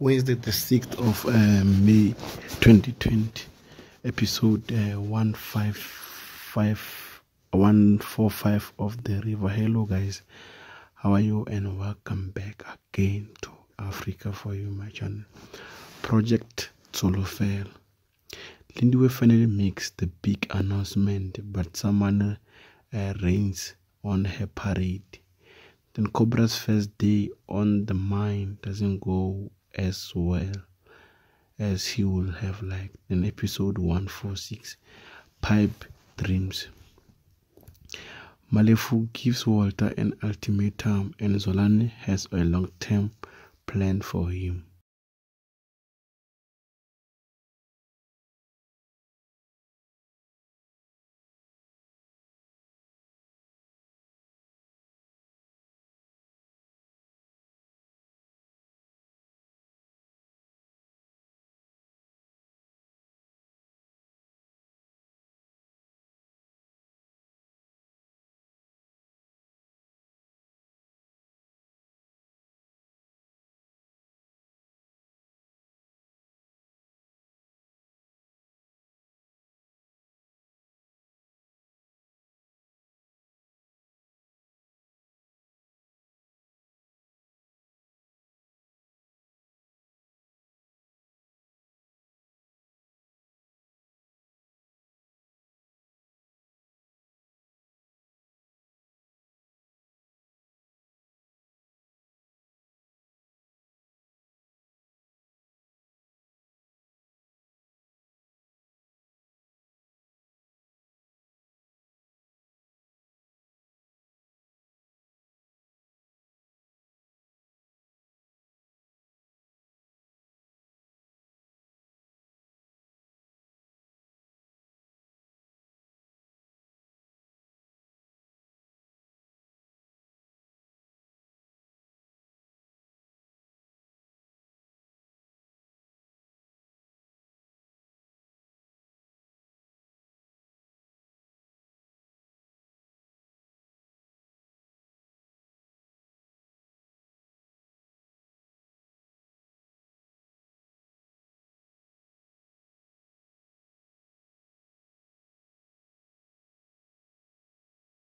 Wednesday, the 6th of uh, May 2020, episode uh, 155, of The River. Hello, guys, how are you? And welcome back again to Africa for You, my channel. Project Solofel. Lindy finally makes the big announcement, but someone uh, rains on her parade. Then Cobra's first day on the mine doesn't go as well as he will have liked in episode 146 Pipe Dreams. Malefu gives Walter an ultimatum, and Zolani has a long term plan for him.